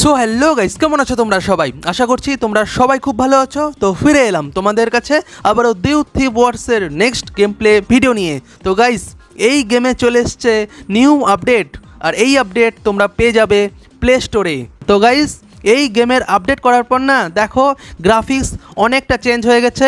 so hello guys কেমন আছো তোমরা সবাই আশা করছি তোমরা সবাই খুব ভালো আছো তো ফিরে এলাম তোমাদের কাছে আবারও দিউ থ্রি ওয়ার্সের নেক্সট গেম প্লে ভিডিও নিয়ে তো গাইস এই গেমে চলে এসছে নিউ আপডেট আর এই আপডেট তোমরা পেয়ে যাবে প্লে স্টোরে তো গাইস এই গেমের আপডেট করার পর না দেখো গ্রাফিক্স অনেকটা চেঞ্জ হয়ে গেছে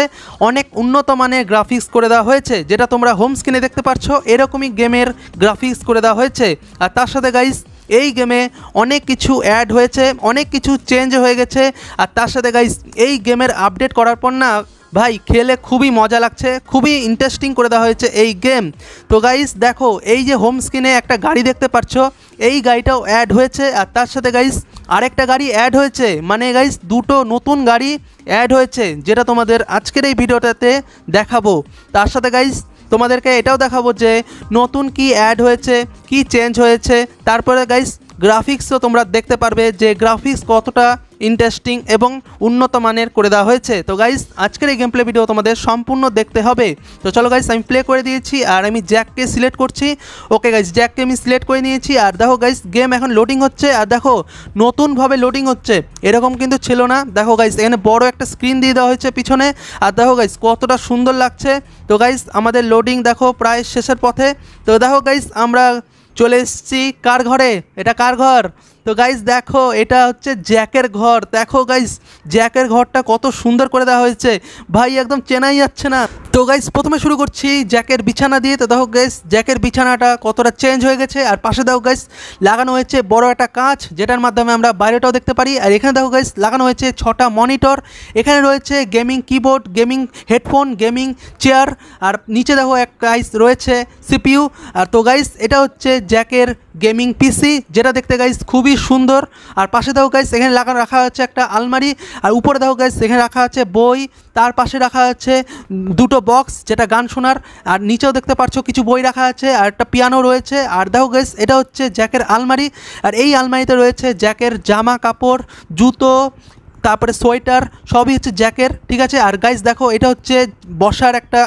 অনেক উন্নত মানের গ্রাফিক্স করে দেওয়া হয়েছে যেটা তোমরা হোম স্ক্রিনে দেখতে পাচ্ছ এরকমই গেমের গ্রাফিক্স করে দেওয়া হয়েছে আর তার সাথে গাইস এই গেমে অনেক কিছু অ্যাড হয়েছে অনেক কিছু চেঞ্জ হয়ে গেছে আর তার সাথে গাইস এই গেমের আপডেট করার পর না ভাই খেলে খুবই মজা লাগছে খুবই ইন্টারেস্টিং করে দেওয়া হয়েছে এই গেম তো গাইস দেখো এই যে হোম স্ক্রিনে একটা গাড়ি দেখতে পাচ্ছ এই গাড়িটাও অ্যাড হয়েছে আর তার সাথে গাইস আরেকটা গাড়ি অ্যাড হয়েছে মানে গাইস দুটো নতুন গাড়ি অ্যাড হয়েছে যেটা তোমাদের আজকের এই ভিডিওটাতে দেখাবো তার সাথে গাইস তোমাদেরকে এটাও দেখাবো যে নতুন কি অ্যাড হয়েছে কি চেঞ্জ হয়েছে তারপরে গাইস গ্রাফিক্সও তোমরা দেখতে পারবে যে গ্রাফিক্স কতটা ইন্টারেস্টিং এবং উন্নত মানের করে দেওয়া হয়েছে তো গাইস আজকের এই গেম প্লে ভিডিও তোমাদের সম্পূর্ণ দেখতে হবে তো চলো গাইস আমি প্লে করে দিয়েছি আর আমি জ্যাককে সিলেক্ট করছি ওকে গাইস জ্যাককে আমি সিলেক্ট করে নিয়েছি আর দেখো গাইস গেম এখন লোডিং হচ্ছে আর দেখো নতুনভাবে লোডিং হচ্ছে এরকম কিন্তু ছিল না দেখো গাইস এখানে বড় একটা স্ক্রিন দিয়ে দেওয়া হয়েছে পিছনে আর দেখো গাইস কতটা সুন্দর লাগছে তো গাইস আমাদের লোডিং দেখো প্রায় শেষের পথে তো দেখো গাইস আমরা চলে এসেছি কার ঘরে এটা কার ঘর তো গাইজ দেখো এটা হচ্ছে জ্যাকের ঘর দেখো গাইজ জ্যাকের ঘরটা কত সুন্দর করে দেওয়া হয়েছে ভাই একদম চেনাই যাচ্ছে না তো গাইজ প্রথমে শুরু করছি জ্যাকের বিছানা দিয়ে তো দেখো গাইজ জ্যাকের বিছানাটা কতটা চেঞ্জ হয়ে গেছে আর পাশে দেখো গাইজ লাগানো হয়েছে বড় একটা কাঁচ যেটার মাধ্যমে আমরা বাইরেটাও দেখতে পারি আর এখানে দেখো গাইজ লাগানো হয়েছে ছটা মনিটর এখানে রয়েছে gaming keyboard gaming headphone gaming chair আর নিচে দেখো এক গাইস রয়েছে সিপিইউ আর তো গাইজ এটা হচ্ছে জ্যাকের গেমিং পিসি যেটা দেখতে গাইজ খুবই খুবই সুন্দর আর পাশে দেখো গাইস এখানে লাগানো রাখা হচ্ছে একটা আলমারি আর উপরে দেখো গাইস এখানে রাখা আছে বই তার পাশে রাখা আছে দুটো বক্স যেটা গান শোনার আর নিচেও দেখতে পাচ্ছ কিছু বই রাখা আছে আর একটা পিয়ানো রয়েছে আর দেখো গাইস এটা হচ্ছে জ্যাকের আলমারি আর এই আলমারিতে রয়েছে জ্যাকের জামা কাপড় জুতো তারপরে সোয়েটার সবই হচ্ছে জ্যাকের ঠিক আছে আর গাইজ দেখো এটা হচ্ছে বসার একটা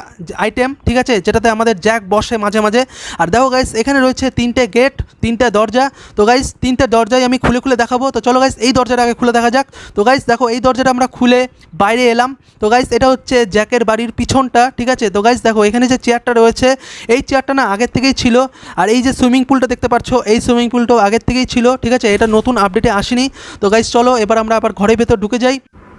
আইটেম ঠিক আছে যেটাতে আমাদের জ্যাক বসে মাঝে মাঝে আর দেখো গাইজ এখানে রয়েছে তিনটে গেট তিনটে দরজা তো গাইজ তিনটে দরজায় আমি খুলে খুলে দেখাবো তো চলো গাইজ এই দরজাটা আগে খুলে দেখা যাক তো গাইজ দেখো এই দরজাটা আমরা খুলে বাইরে এলাম তো গাইজ এটা হচ্ছে জ্যাকের বাড়ির পিছনটা ঠিক আছে তো গাইজ দেখো এখানে যে চেয়ারটা রয়েছে এই চেয়ারটা না আগের থেকেই ছিল আর এই যে সুইমিং পুলটা দেখতে পাচ্ছ এই সুইমিং পুলটাও আগের থেকেই ছিল ঠিক আছে এটা নতুন আপডেটে আসেনি তো গাইজ চলো এবার আমরা আবার ঘরের ভেতর ঢুকে যাই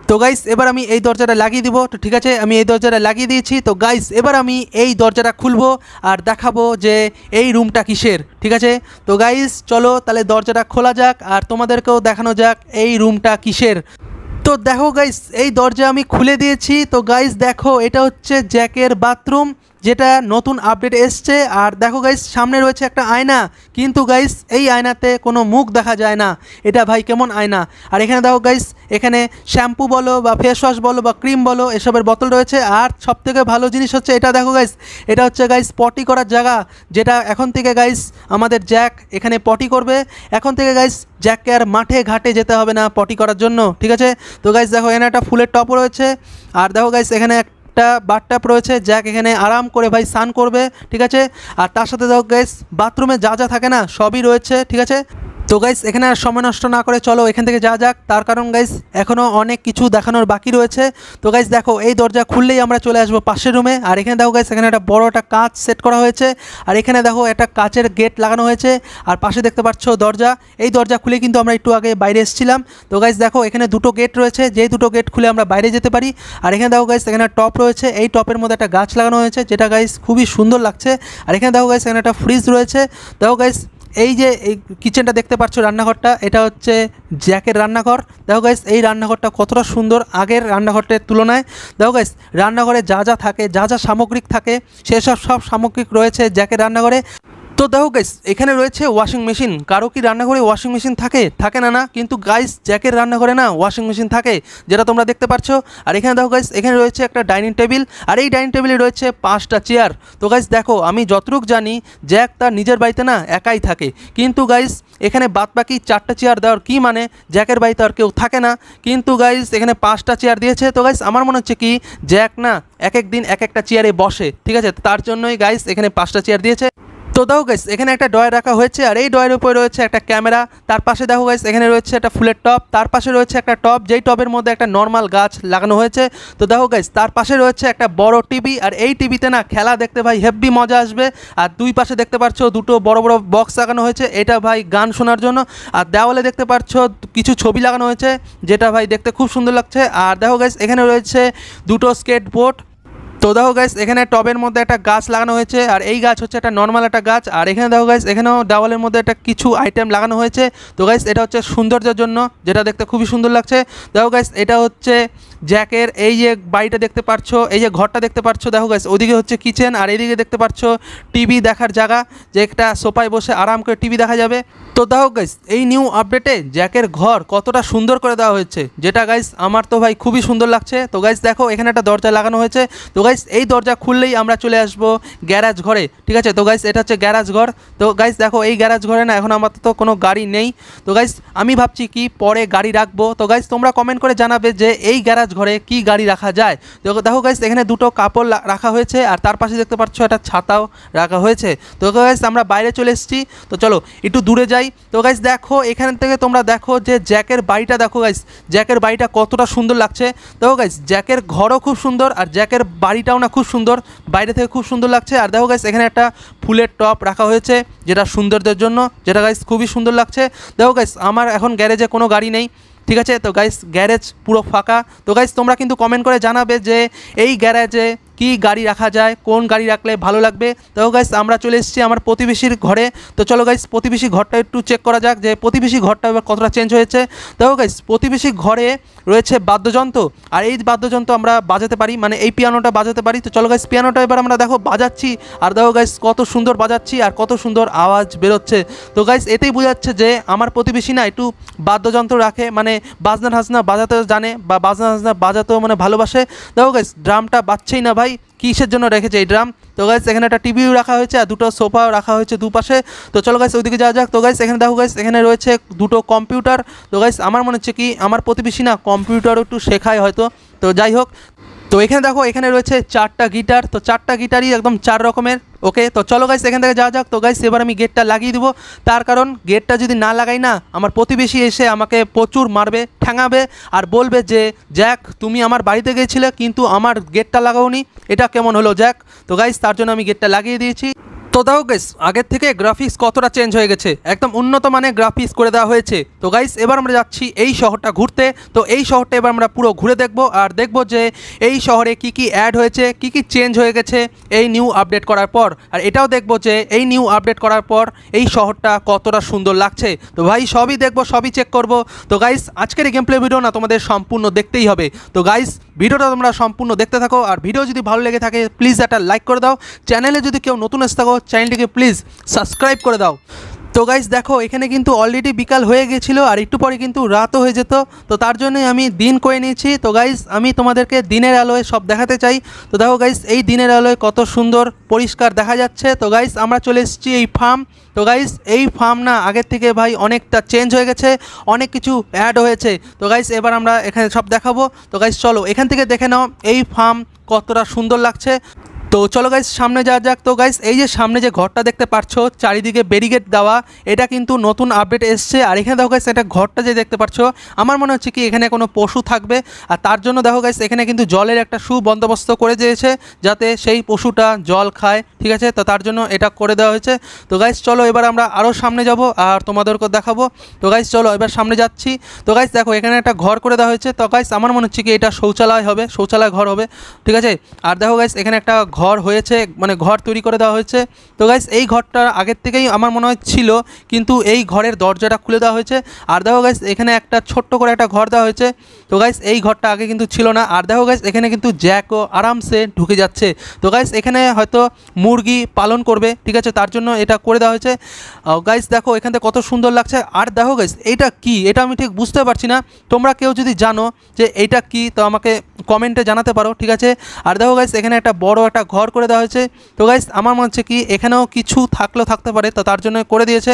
তো গাইস এবার আমি এই দরজাটা লাগিয়ে দিব তো ঠিক আছে আমি এই দরজাটা লাগিয়ে দিয়েছি তো গাইস এবার আমি এই দরজাটা খুলবো আর দেখাবো যে এই রুমটা কিসের ঠিক আছে তো গাইস চলো তাহলে দরজাটা খোলা যাক আর তোমাদেরকেও দেখানো যাক এই রুমটা কিসের তো দেখো গাইস এই দরজা আমি খুলে দিয়েছি তো গাইস দেখো এটা হচ্ছে জ্যাকের বাথরুম যেটা নতুন আপডেট এসছে আর দেখো গাইস সামনে রয়েছে একটা আয়না কিন্তু গাইস এই আয়নাতে কোনো মুখ দেখা যায় না এটা ভাই কেমন আয়না আর এখানে দেখো গাইস এখানে শ্যাম্পু বলো বা ফেস ওয়াশ বলো বা ক্রিম বলো এসবের বোতল রয়েছে আর সবথেকে ভালো জিনিস হচ্ছে এটা দেখো গাইস এটা হচ্ছে গাইস পটি করার জায়গা যেটা এখন থেকে গাইস আমাদের জ্যাক এখানে পটি করবে এখন থেকে গাইস জ্যাককে আর মাঠে ঘাটে যেতে হবে না পটি করার জন্য ঠিক আছে তো গাইস দেখো এখানে একটা ফুলের টপ রয়েছে আর দেখো গাইস এখানে একটা বাটটাপ রয়েছে জ্যাক এখানে আরাম করে ভাই স্নান করবে ঠিক আছে আর তার সাথে দেখো গ্যাস বাথরুমে যা যা থাকে না সবই রয়েছে ঠিক আছে তো গাইস এখানে আর সময় নষ্ট না করে চলো এখান থেকে যা যাক তার কারণ গাইস এখনও অনেক কিছু দেখানোর বাকি রয়েছে তো গাইস দেখো এই দরজা খুললেই আমরা চলে আসবো পাশের রুমে আর এখানে দেখো গাইস এখানে একটা বড় একটা কাঁচ সেট করা হয়েছে আর এখানে দেখো একটা কাঁচের গেট লাগানো হয়েছে আর পাশে দেখতে পাচ্ছ দরজা এই দরজা খুলে কিন্তু আমরা একটু আগে বাইরে এসেছিলাম তো গাইস দেখো এখানে দুটো গেট রয়েছে যেই দুটো গেট খুলে আমরা বাইরে যেতে পারি আর এখানে দেখো গাইস এখানে টপ রয়েছে এই টপের মধ্যে একটা গাছ লাগানো হয়েছে যেটা গাইস খুবই সুন্দর লাগছে আর এখানে দেখো গাইস এখানে একটা ফ্রিজ রয়েছে দেখো গাইস এই যে এই কিচেনটা দেখতে পাচ্ছ রান্নাঘরটা এটা হচ্ছে জ্যাকের রান্নাঘর দেখো গাইস এই রান্নাঘরটা কতটা সুন্দর আগের রান্নাঘরটের তুলনায় দেখো গাইস রান্নাঘরে যা যা থাকে যা যা সামগ্রিক থাকে সেসব সব সামগ্রিক রয়েছে জ্যাকের রান্নাঘরে তো দেখো গাইস এখানে রয়েছে ওয়াশিং মেশিন কারো কি রান্নাঘরে ওয়াশিং মেশিন থাকে থাকে না না কিন্তু গাইস জ্যাকের রান্নাঘরে না ওয়াশিং মেশিন থাকে যেটা তোমরা দেখতে পাচ্ছ আর এখানে দেখো গাইস এখানে রয়েছে একটা ডাইনিং টেবিল আর এই ডাইনিং টেবিলে রয়েছে পাঁচটা চেয়ার তো গাইস দেখো আমি যতটুকু জানি জ্যাক তার নিজের বাড়িতে না একাই থাকে কিন্তু গাইস এখানে বাদবাকি চারটা চেয়ার দেওয়ার কী মানে জ্যাকের বাড়িতে আর কেউ থাকে না কিন্তু গাইস এখানে পাঁচটা চেয়ার দিয়েছে তো গাইস আমার মনে হচ্ছে কি জ্যাক না এক এক দিন এক একটা চেয়ারে বসে ঠিক আছে তার জন্যই গাইস এখানে পাঁচটা চেয়ার দিয়েছে তো দেখো গাইস এখানে একটা ডয় রাখা হয়েছে আর এই ডয়ের উপরে রয়েছে একটা ক্যামেরা তার পাশে দেখো গাইস এখানে রয়েছে একটা ফুলের টপ তার পাশে রয়েছে একটা টপ যেই টবের মধ্যে একটা নর্মাল গাছ লাগানো হয়েছে তো দেখো গাইস তার পাশে রয়েছে একটা বড় টিভি আর এই টিভিতে না খেলা দেখতে ভাই হেভি মজা আসবে আর দুই পাশে দেখতে পাচ্ছ দুটো বড় বড় বক্স লাগানো হয়েছে এটা ভাই গান শোনার জন্য আর দেওয়ালে দেখতে পাচ্ছ কিছু ছবি লাগানো হয়েছে যেটা ভাই দেখতে খুব সুন্দর লাগছে আর দেখো গাইস এখানে রয়েছে দুটো স্কেটবোর্ড তো দেখো গাইস এখানে টবের মধ্যে একটা গাছ লাগানো হয়েছে আর এই গাছ হচ্ছে একটা নর্মাল একটা গাছ আর এখানে দেখো গাইস এখানেও দেওয়ালের মধ্যে একটা কিছু আইটেম লাগানো হয়েছে তো গাইস এটা হচ্ছে সৌন্দর্যের জন্য যেটা দেখতে খুবই সুন্দর লাগছে দেখো গাইস এটা হচ্ছে জ্যাকের এই যে বাড়িটা দেখতে পারছো এই যে ঘরটা দেখতে পারছো দেখো গাইস ওদিকে হচ্ছে কিচেন আর এদিকে দেখতে পাচ্ছ টিভি দেখার জায়গা যে একটা সোফায় বসে আরাম করে টিভি দেখা যাবে তো দেখো গাইস এই নিউ আপডেটে জ্যাকের ঘর কতটা সুন্দর করে দেওয়া হয়েছে যেটা গাইস আমার তো ভাই খুবই সুন্দর লাগছে তো গাইস দেখো এখানে একটা দরজা লাগানো হয়েছে তো গাইস গাইস এই দরজা খুললেই আমরা চলে আসবো গ্যারাজ ঘরে ঠিক আছে তো গাইস এটা হচ্ছে গ্যারাজ ঘর তো গাইস দেখো এই গ্যারাজ ঘরে না এখন আমার তো কোনো গাড়ি নেই তো গাইস আমি ভাবছি কি পরে গাড়ি রাখবো তো গাইস তোমরা কমেন্ট করে জানাবে যে এই গ্যারাজ ঘরে কি গাড়ি রাখা যায় তো দেখো গাইস এখানে দুটো কাপড় রাখা হয়েছে আর তার পাশে দেখতে পাচ্ছ একটা ছাতাও রাখা হয়েছে তো গাইস আমরা বাইরে চলে এসেছি তো চলো একটু দূরে যাই তো গাইস দেখো এখান থেকে তোমরা দেখো যে জ্যাকের বাড়িটা দেখো গাইস জ্যাকের বাড়িটা কতটা সুন্দর লাগছে তো গাইস জ্যাকের ঘরও খুব সুন্দর আর জ্যাকের বাড়ি শাড়িটাও না খুব সুন্দর বাইরে থেকে খুব সুন্দর লাগছে আর দেখো গাইস এখানে একটা ফুলের টপ রাখা হয়েছে যেটা সুন্দরদের জন্য যেটা গাইস খুবই সুন্দর লাগছে দেখো গাইস আমার এখন গ্যারেজে কোনো গাড়ি নেই ঠিক আছে তো গাইস গ্যারেজ পুরো ফাঁকা তো গাইস তোমরা কিন্তু কমেন্ট করে জানাবে যে এই গ্যারেজে কি গাড়ি রাখা যায় কোন গাড়ি রাখলে ভালো লাগবে তো গাইস আমরা চলে এসেছি আমার প্রতিবেশীর ঘরে তো চলো গাইস প্রতিবেশী ঘরটা একটু চেক করা যাক যে প্রতিবেশী ঘরটা এবার কতটা চেঞ্জ হয়েছে তো গাইস প্রতিবেশী ঘরে রয়েছে বাদ্যযন্ত্র আর এই বাদ্যযন্ত্র আমরা বাজাতে পারি মানে এই পিয়ানোটা বাজাতে পারি তো চলো গাইস পিয়ানোটা এবার আমরা দেখো বাজাচ্ছি আর দেখো গাইস কত সুন্দর বাজাচ্ছি আর কত সুন্দর আওয়াজ বেরোচ্ছে তো গাইস এতেই বোঝাচ্ছে যে আমার প্রতিবেশী না একটু বাদ্যযন্ত্র রাখে মানে বাজনা হাজনা বাজাতেও জানে বা বাজনা হাজনা বাজাতেও মানে ভালোবাসে দেখো গাইস ড্রামটা বাজছেই না ভাই কিসের জন্য রেখেছে এই ড্রাম তো গাইস এখানে একটা টিভিও রাখা হয়েছে আর দুটো সোফাও রাখা হয়েছে দুপাশে তো চলো গাইস ওইদিকে যাওয়া যাক তো গাইস এখানে দেখো গাইস এখানে রয়েছে দুটো কম্পিউটার তো গাইস আমার মনে হচ্ছে কি আমার প্রতিবেশী না কম্পিউটারও একটু শেখায় হয়তো তো যাই হোক তো এখানে দেখো এখানে রয়েছে চারটা গিটার তো চারটা গিটারই একদম চার রকমের ওকে তো চলো গাইস এখান থেকে যাওয়া যাক তো গাইস এবার আমি গেটটা লাগিয়ে দিব তার কারণ গেটটা যদি না লাগাই না আমার প্রতিবেশী এসে আমাকে প্রচুর মারবে ঠ্যাঙাবে আর বলবে যে জ্যাক তুমি আমার বাড়িতে গেছিলে কিন্তু আমার গেটটা লাগাওনি এটা কেমন হলো জ্যাক তো গাইস তার জন্য আমি গেটটা লাগিয়ে দিয়েছি তো দাও গাইস আগের থেকে গ্রাফিক্স কতটা চেঞ্জ হয়ে গেছে একদম উন্নত মানের গ্রাফিক্স করে দেওয়া হয়েছে তো গাইস এবার আমরা যাচ্ছি এই শহরটা ঘুরতে তো এই শহরটা এবার আমরা পুরো ঘুরে দেখব আর দেখব যে এই শহরে কি কি অ্যাড হয়েছে কি কি চেঞ্জ হয়ে গেছে এই নিউ আপডেট করার পর আর এটাও দেখব যে এই নিউ আপডেট করার পর এই শহরটা কতটা সুন্দর লাগছে তো ভাই সবই দেখব সবই চেক করব তো গাইস আজকের এই গেমপ্লে ভিডিও না তোমাদের সম্পূর্ণ দেখতেই হবে তো গাইস ভিডিওটা তোমরা সম্পূর্ণ দেখতে থাকো আর ভিডিও যদি ভালো লেগে থাকে প্লিজ একটা লাইক করে দাও চ্যানেলে যদি কেউ নতুন এসে থাকো চ্যানেলটিকে প্লিজ সাবস্ক্রাইব করে দাও তো গাইজ দেখো এখানে কিন্তু অলরেডি বিকাল হয়ে গেছিলো আর একটু পরে কিন্তু রাতও হয়ে যেত তো তার জন্যই আমি দিন করে নিয়েছি তো গাইজ আমি তোমাদেরকে দিনের আলোয় সব দেখাতে চাই তো দেখো গাইজ এই দিনের আলোয় কত সুন্দর পরিষ্কার দেখা যাচ্ছে তো গাইজ আমরা চলে এসেছি এই ফার্ম তো গাইজ এই ফার্ম না আগের থেকে ভাই অনেকটা চেঞ্জ হয়ে গেছে অনেক কিছু অ্যাড হয়েছে তো গাইজ এবার আমরা এখানে সব দেখাবো তো গাইজ চলো এখান থেকে দেখে নাও এই ফার্ম কতটা সুন্দর লাগছে তো চলো গাইজ সামনে যাওয়া যাক তো গাইজ এই যে সামনে যে ঘরটা দেখতে পাচ্ছ চারিদিকে ব্যারিগেড দেওয়া এটা কিন্তু নতুন আপডেট এসছে আর এখানে দেখো গাইস এটা ঘরটা যে দেখতে পাচ্ছ আমার মনে হচ্ছে কি এখানে কোনো পশু থাকবে আর তার জন্য দেখো গাইস এখানে কিন্তু জলের একটা সুবন্দোবস্ত করে দিয়েছে যাতে সেই পশুটা জল খায় ঠিক আছে তো তার জন্য এটা করে দেওয়া হয়েছে তো গাইজ চলো এবার আমরা আরও সামনে যাব আর তোমাদেরকে দেখাবো তো গাইজ চলো এবার সামনে যাচ্ছি তো গাইজ দেখো এখানে একটা ঘর করে দেওয়া হয়েছে তো গাইজ আমার মনে হচ্ছে কি এটা শৌচালয় হবে শৌচালয় ঘর হবে ঠিক আছে আর দেখো গাইজ এখানে একটা ঘর ঘর হয়েছে মানে ঘর তৈরি করে দেওয়া হয়েছে তো গাইস এই ঘরটা আগের থেকেই আমার মনে হয় ছিল কিন্তু এই ঘরের দরজাটা খুলে দেওয়া হয়েছে আর দেখো গাইস এখানে একটা ছোট্ট করে একটা ঘর দেওয়া হয়েছে তো গাইস এই ঘরটা আগে কিন্তু ছিল না আর দেখো গাইস এখানে কিন্তু জ্যাকও আরামসে ঢুকে যাচ্ছে তো গাইস এখানে হয়তো মুরগি পালন করবে ঠিক আছে তার জন্য এটা করে দেওয়া হয়েছে গাইস দেখো এখান থেকে কত সুন্দর লাগছে আর দেখো গাইস এটা কি এটা আমি ঠিক বুঝতে পারছি না তোমরা কেউ যদি জানো যে এইটা কি তো আমাকে কমেন্টে জানাতে পারো ঠিক আছে আর দেখো গাইস এখানে একটা বড় একটা ঘর করে দেওয়া হয়েছে তো গাইস আমার মনে হচ্ছে কি এখানেও কিছু থাকলেও থাকতে পারে তো তার জন্য করে দিয়েছে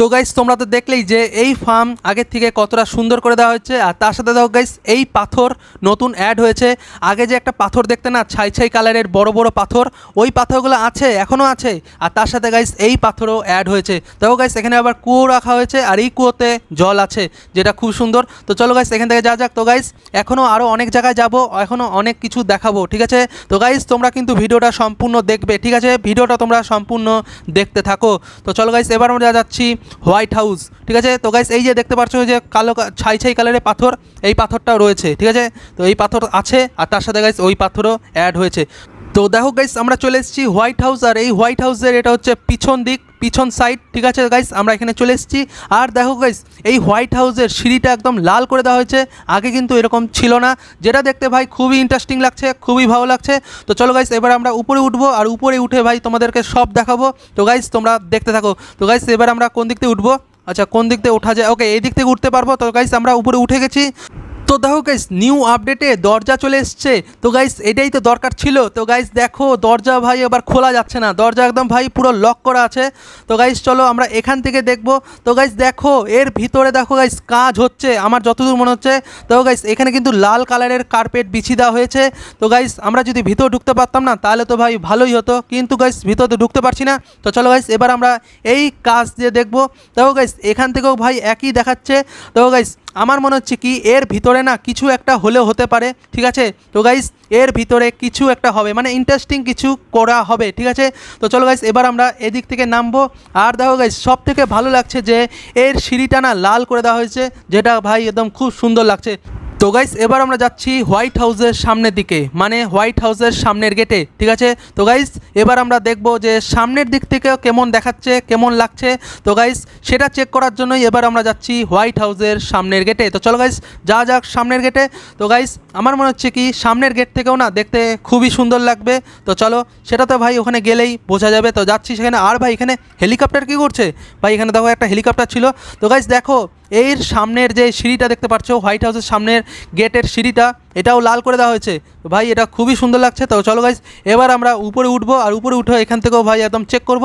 তো গাইস তোমরা তো দেখলেই যে এই ফার্ম আগের থেকে কতটা সুন্দর করে দেওয়া হয়েছে আর তার সাথে দেখো গাইস এই পাথর নতুন অ্যাড হয়েছে আগে যে একটা পাথর দেখতে না ছাই ছাই কালারের বড় বড় পাথর ওই পাথরগুলো আছে এখনও আছে আর তার সাথে গাইস এই পাথরও অ্যাড হয়েছে দেখো গাইস এখানে আবার কুয়ো রাখা হয়েছে আর এই কুয়োতে জল আছে যেটা খুব সুন্দর তো চলো গাইস এখান থেকে যা যাক তো গাইস এখনও আরও অনেক জায়গায় যাব এখনও অনেক কিছু দেখাবো ঠিক আছে তো গাইস তোমরা কিন্তু ভিডিওটা সম্পূর্ণ দেখবে ঠিক আছে ভিডিওটা তোমরা সম্পূর্ণ দেখতে থাকো তো চলো গাইস এবার আমরা যা যাচ্ছি হোয়াইট হাউস ঠিক আছে তো গাইস এই যে দেখতে পাচ্ছ যে কালো ছাই ছাই কালারের পাথর এই পাথরটাও রয়েছে ঠিক আছে তো এই পাথর আছে আর তার সাথে গাইস ওই পাথরও অ্যাড হয়েছে তো দেখো গাইস আমরা চলে এসেছি হোয়াইট হাউস আর এই হোয়াইট হাউসের এটা হচ্ছে পিছন দিক পিছন সাইড ঠিক আছে গাইস আমরা এখানে চলে এসেছি আর দেখো গাইস এই হোয়াইট হাউসের সিঁড়িটা একদম লাল করে দেওয়া হয়েছে আগে কিন্তু এরকম ছিল না যেটা দেখতে ভাই খুবই ইন্টারেস্টিং লাগছে খুবই ভালো লাগছে তো চলো গাইস এবার আমরা উপরে উঠবো আর উপরে উঠে ভাই তোমাদেরকে সব দেখাবো তো গাইস তোমরা দেখতে থাকো তো গাইস এবার আমরা কোন দিক থেকে উঠবো আচ্ছা কোন দিক থেকে ওঠা যায় ওকে এই দিক থেকে উঠতে পারবো তো গাইস আমরা উপরে উঠে গেছি তো দেখো গাইস নিউ আপডেটে দরজা চলে এসছে তো গাইস এটাই তো দরকার ছিল তো গাইস দেখো দরজা ভাই এবার খোলা যাচ্ছে না দরজা একদম ভাই পুরো লক করা আছে তো গাইস চলো আমরা এখান থেকে দেখব তো গাইস দেখো এর ভিতরে দেখো গাইস কাজ হচ্ছে আমার যতদূর মনে হচ্ছে তো গাইস এখানে কিন্তু লাল কালারের কার্পেট বিছিয়ে দেওয়া হয়েছে তো গাইস আমরা যদি ভিতর ঢুকতে পারতাম না তাহলে তো ভাই ভালোই হতো কিন্তু গাইস ভিতর তো ঢুকতে পারছি না তো চলো গাইস এবার আমরা এই কাজ দিয়ে দেখব তো গাইস এখান থেকেও ভাই একই দেখাচ্ছে তো গাইস আমার মনে হচ্ছে কি এর ভিতরে না কিছু একটা হলেও হতে পারে ঠিক আছে তো গাইস এর ভিতরে কিছু একটা হবে মানে ইন্টারেস্টিং কিছু করা হবে ঠিক আছে তো চলো গাইস এবার আমরা এদিক থেকে নামবো আর দেখো গাইস সব থেকে ভালো লাগছে যে এর সিঁড়িটা না লাল করে দেওয়া হয়েছে যেটা ভাই একদম খুব সুন্দর লাগছে তো গাইস এবার আমরা যাচ্ছি হোয়াইট হাউসের সামনের দিকে মানে হোয়াইট হাউসের সামনের গেটে ঠিক আছে তো গাইস এবার আমরা দেখব যে সামনের দিক থেকে কেমন দেখাচ্ছে কেমন লাগছে তো গাইস সেটা চেক করার জন্যই এবার আমরা যাচ্ছি হোয়াইট হাউসের সামনের গেটে তো চলো গাইস যা যাক সামনের গেটে তো গাইস আমার মনে হচ্ছে কি সামনের গেট থেকেও না দেখতে খুবই সুন্দর লাগবে তো চলো সেটা তো ভাই ওখানে গেলেই বোঝা যাবে তো যাচ্ছি সেখানে আর ভাই এখানে হেলিকপ্টার কি করছে ভাই এখানে দেখো একটা হেলিকপ্টার ছিল তো গাইস দেখো এর সামনের যে সিঁড়িটা দেখতে পাচ্ছ হোয়াইট হাউসের সামনের গেটের সিঁড়িটা এটাও লাল করে দেওয়া হয়েছে ভাই এটা খুবই সুন্দর লাগছে তো চলো গাইজ এবার আমরা উপরে উঠবো আর উপরে উঠে এখান থেকেও ভাই একদম চেক করব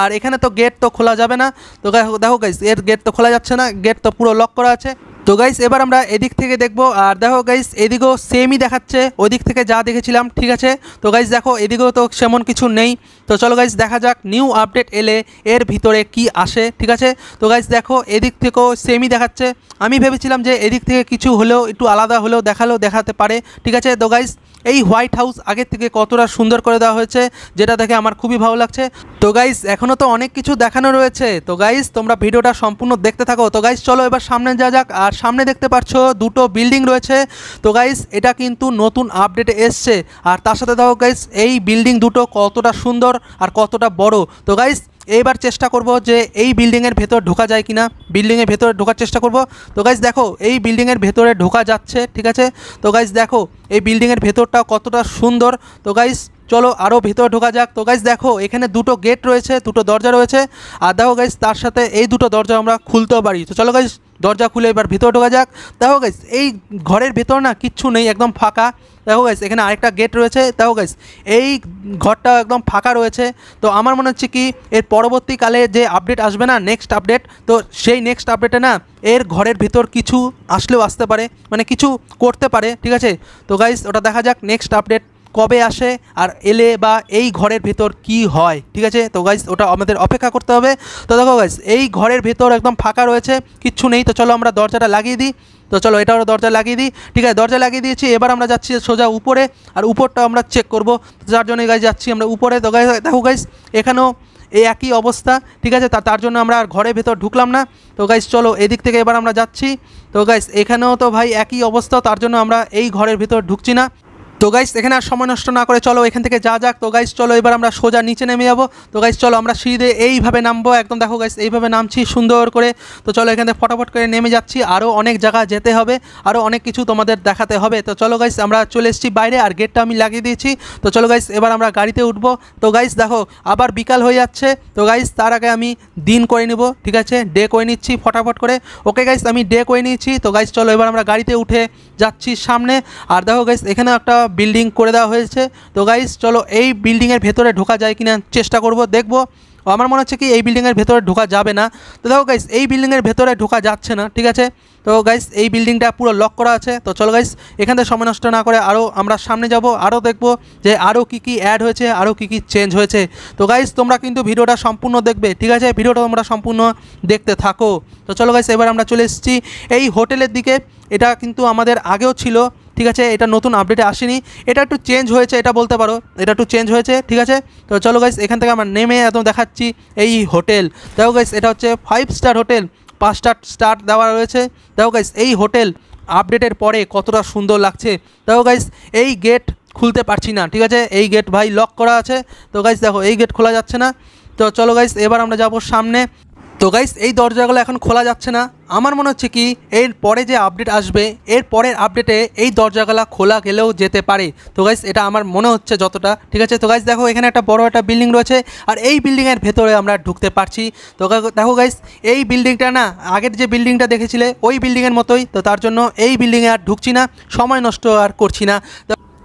আর এখানে তো গেট তো খোলা যাবে না তো দেখো গাইজ এর গেট তো খোলা যাচ্ছে না গেট তো পুরো লক করা আছে তো গাইস এবার আমরা এদিক থেকে দেখবো আর দেখো গাইস এদিকেও সেমই দেখাচ্ছে ওদিক থেকে যা দেখেছিলাম ঠিক আছে তো গাইস দেখো এদিকেও তো সেমন কিছু নেই তো চলো গাইস দেখা যাক নিউ আপডেট এলে এর ভিতরে কি আসে ঠিক আছে তো গাইস দেখো এদিক থেকেও সেমই দেখাচ্ছে আমি ভেবেছিলাম যে এদিক থেকে কিছু হলেও একটু আলাদা হলেও দেখালেও দেখাতে পারে ঠিক আছে তো গাইস এই হোয়াইট হাউস আগের থেকে কতটা সুন্দর করে দেওয়া হয়েছে যেটা দেখে আমার খুবই ভালো লাগছে তো গাইস এখনও তো অনেক কিছু দেখানো রয়েছে তো গাইস তোমরা ভিডিওটা সম্পূর্ণ দেখতে থাকো তো গাইস চলো এবার সামনে যা যাক আর সামনে দেখতে পাচ্ছ দুটো বিল্ডিং রয়েছে তো গাইস এটা কিন্তু নতুন আপডেটে এসছে আর তার সাথে দেখো গাইস এই বিল্ডিং দুটো কতটা সুন্দর আর কতটা বড় তো গাইস এইবার চেষ্টা করব যে এই বিল্ডিংয়ের ভেতর ঢোকা যায় কি না বিল্ডিংয়ের ভেতরে ঢোকার চেষ্টা করব তো গাইজ দেখো এই বিল্ডিংয়ের ভেতরে ঢোকা যাচ্ছে ঠিক আছে তো গাইজ দেখো এই বিল্ডিংয়ের ভেতরটা কতটা সুন্দর তো গাইজ চলো আরও ভেতরে ঢোকা যাক তো গাইজ দেখো এখানে দুটো গেট রয়েছে দুটো দরজা রয়েছে আর দেখো গাইজ তার সাথে এই দুটো দরজা আমরা খুলতেও পারি তো চলো গাইজ দরজা খুলে এবার ভেতরে ঢোকা যাক দেখো গাইজ এই ঘরের ভেতর না কিচ্ছু নেই একদম ফাঁকা দেখো গাইজ এখানে আরেকটা গেট রয়েছে দেখো গাইজ এই ঘরটা একদম ফাঁকা রয়েছে তো আমার মনে হচ্ছে কি এর পরবর্তীকালে যে আপডেট আসবে না নেক্সট আপডেট তো সেই নেক্সট আপডেটে না এর ঘরের ভেতর কিছু আসলেও আসতে পারে মানে কিছু করতে পারে ঠিক আছে তো গাইজ ওটা দেখা যাক নেক্সট আপডেট কবে আসে আর এলে বা এই ঘরের ভেতর কি হয় ঠিক আছে তো গাইজ ওটা আমাদের অপেক্ষা করতে হবে তো দেখো গাইজ এই ঘরের ভেতর একদম ফাঁকা রয়েছে কিচ্ছু নেই তো চলো আমরা দরজাটা লাগিয়ে দিই তো চলো এটাও দরজা লাগিয়ে দিই ঠিক আছে দরজা লাগিয়ে দিয়েছি এবার আমরা যাচ্ছি সোজা উপরে আর উপরটা আমরা চেক করব যার জন্য গাইজ যাচ্ছি আমরা উপরে তো গাইজ দেখো গাইজ এখানেও এই একই অবস্থা ঠিক আছে তার জন্য আমরা আর ঘরের ভেতর ঢুকলাম না তো গাইজ চলো এদিক থেকে এবার আমরা যাচ্ছি তো গাইজ এখানেও তো ভাই একই অবস্থা তার জন্য আমরা এই ঘরের ভেতর ঢুকছি না তো গাইস এখানে আর সময় নষ্ট না করে চলো এখান থেকে যা যাক তো গাইস চলো এবার আমরা সোজা নিচে নেমে যাবো তো গাইস চলো আমরা সিঁড়ি দিয়ে এইভাবে নামবো একদম দেখো গাইস এইভাবে নামছি সুন্দর করে তো চলো এখান থেকে ফটাফট করে নেমে যাচ্ছি আরও অনেক জায়গা যেতে হবে আরও অনেক কিছু তোমাদের দেখাতে হবে তো চলো গাইস আমরা চলে এসেছি বাইরে আর গেটটা আমি লাগিয়ে দিয়েছি তো চলো গাইস এবার আমরা গাড়িতে উঠবো তো গাইস দেখো আবার বিকাল হয়ে যাচ্ছে তো গাইস তার আগে আমি দিন করে নেবো ঠিক আছে ডে করে নিচ্ছি ফটাফট করে ওকে গাইস আমি ডে করে নিয়েছি তো গাইস চলো এবার আমরা গাড়িতে উঠে যাচ্ছি সামনে আর দেখো গাইস এখানে একটা বিল্ডিং করে দেওয়া হয়েছে তো গাইজ চলো এই বিল্ডিংয়ের ভেতরে ঢোকা যায় কিনা চেষ্টা করব দেখব আমার মনে হচ্ছে কি এই বিল্ডিংয়ের ভেতরে ঢোকা যাবে না তো দেখো গাইস এই বিল্ডিংয়ের ভেতরে ঢোকা যাচ্ছে না ঠিক আছে তো গাইস এই বিল্ডিংটা পুরো লক করা আছে তো চলো গাইস এখান থেকে সময় নষ্ট না করে আরও আমরা সামনে যাব আরও দেখব যে আরও কী কী অ্যাড হয়েছে আরও কী কী চেঞ্জ হয়েছে তো গাইস তোমরা কিন্তু ভিডিওটা সম্পূর্ণ দেখবে ঠিক আছে ভিডিওটা তোমরা সম্পূর্ণ দেখতে থাকো তো চলো গাইস এবার আমরা চলে এসেছি এই হোটেলের দিকে এটা কিন্তু আমাদের আগেও ছিল ঠিক আছে এটা নতুন আপডেটে আসেনি এটা একটু চেঞ্জ হয়েছে এটা বলতে পারো এটা একটু চেঞ্জ হয়েছে ঠিক আছে তো চলো গাইস এখান থেকে আমার নেমে একদম দেখাচ্ছি এই হোটেল দেখো গাইস এটা হচ্ছে five star hotel star star দেওয়া রয়েছে দেখো গাইস এই হোটেল আপডেটের পরে কতটা সুন্দর লাগছে দেখো গাইস এই গেট খুলতে পারছি না ঠিক আছে এই গেট ভাই লক করা আছে তো গাইস দেখো এই গেট খোলা যাচ্ছে না তো চলো গাইস এবার আমরা যাব সামনে তো গাইস এই দরজাগুলো এখন খোলা যাচ্ছে না আমার মনে হচ্ছে কি এর পরে যে আপডেট আসবে এর পরের আপডেটে এই দরজাগুলা খোলা গেলেও যেতে পারে তো গাইস এটা আমার মনে হচ্ছে যতটা ঠিক আছে তো গাইস দেখো এখানে একটা বড় একটা বিল্ডিং রয়েছে আর এই বিল্ডিংয়ের ভেতরে আমরা ঢুকতে পারছি তো দেখো গাইস এই বিল্ডিংটা না আগের যে বিল্ডিংটা দেখেছিলে ওই বিল্ডিংয়ের মতোই তো তার জন্য এই বিল্ডিংয়ে আর ঢুকছি না সময় নষ্ট আর করছি না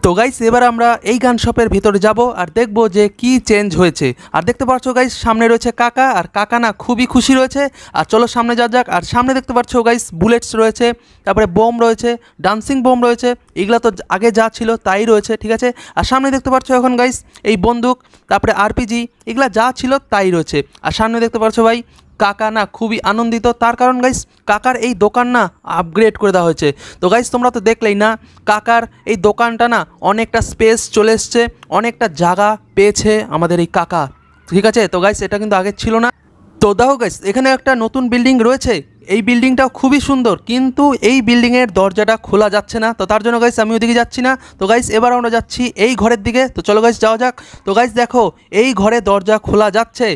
তো গাইস এবার আমরা এই গান শপের ভিতরে যাব আর দেখব যে কি চেঞ্জ হয়েছে আর দেখতে পাচ্ছ গাইস সামনে রয়েছে কাকা আর কাকা না খুবই খুশি রয়েছে আর চলো সামনে যা যাক আর সামনে দেখতে পাচ্ছ গাইস বুলেটস রয়েছে তারপরে বোম রয়েছে ডান্সিং বোম রয়েছে এগুলো তো আগে যা ছিল তাই রয়েছে ঠিক আছে আর সামনে দেখতে পাচ্ছ এখন গাইস এই বন্দুক তারপরে আরপিজি এগুলো যা ছিল তাই রয়েছে আর সামনে দেখতে পাচ্ছ ভাই কাকা না খুবই আনন্দিত তার কারণ গাইস কাকার এই দোকান না আপগ্রেড করে দেওয়া হয়েছে তো গাইস তোমরা তো দেখলেই না কাকার এই দোকানটা না অনেকটা স্পেস চলে এসছে অনেকটা জায়গা পেয়েছে আমাদের এই কাকা ঠিক আছে তো গাইস এটা কিন্তু আগে ছিল না তো দেখো গাইস এখানে একটা নতুন বিল্ডিং রয়েছে এই বিল্ডিংটা খুবই সুন্দর কিন্তু এই বিল্ডিংয়ের দরজাটা খোলা যাচ্ছে না তো তার জন্য গাইস আমি ওদিকে যাচ্ছি না তো গাইস এবার আমরা যাচ্ছি এই ঘরের দিকে তো চলো গাইস যাওয়া যাক তো গাইস দেখো এই ঘরে দরজা খোলা যাচ্ছে